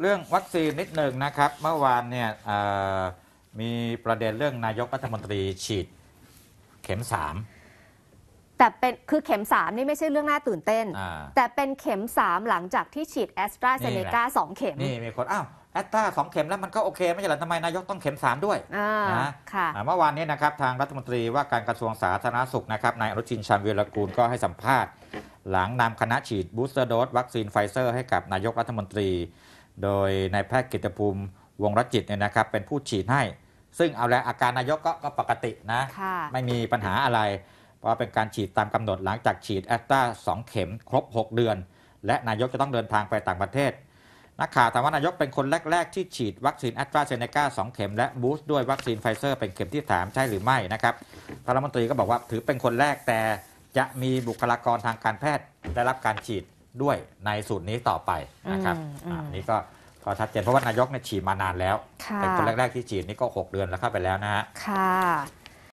เรื่องวัคซีนนิดหนึ่งนะครับเมื่อวานเนี่ยมีประเด็นเรื่องนายกรัฐมนตรีฉีดเข็มสามแต่เป็นคือเข็มสามนี่ไม่ใช่เรื่องน่าตื่นเต้น แต่เป็นเข็มสามหลังจากที่ฉีดแอสตราเซเนกาสองเข็มนี่มีคนอ้าวแอสตราสองเข็มแล้วมันก็โอเค ไม่ใช่หรอทำไมนายกต้องเข็มสามด้วยนะค่ะเมื่อวานนี้นะครับทางรัฐมนตรีว่าการกระทรวงสาธารณสุขนะครับนายอนุชินชาญวีรกูลก็ให้สัมภาษณ์ หลังนำคณะฉีดบูสเตอร์โดสวัคซีนไฟเซอร์ให้กับนายกรัฐมนตรีโดยนายแพทย์กิตภูมิวงรจิตเนี่ยนะครับเป็นผู้ฉีดให้ ซึ่งเอาแล้วอาการนายกก็ปกตินะะไม่มีปัญหาอะไรเพราะเป็นการฉีดตามกำหนดหลังจากฉีดแอสตราสองเข็มครบ 6 เดือน และนายกจะต้องเดินทางไปต่างประเทศนักข่าวถามว่านายกเป็นคนแรก ๆ ที่ฉีดวัคซีนแอสตราเซเนกาสองเข็มและบูสต์ด้วยวัคซีนไฟเซอร์เป็นเข็มที่ามใช่หรือไม่นะครับรัฐมนตรีก็บอกว่าถือเป็นคนแรกแต่จะมีบุคลากรทางการแพทย์ได้รับการฉีดด้วยในสูตรนี้ต่อไปนะครับอันนี้ก็ชัดเจนเพราะว่านายกเนี่ยฉีดมานานแล้ว เป็นคนแรกๆที่ฉีดนี่ก็ 6 เดือนแล้วเข้าไปแล้วนะฮะ ค่ะ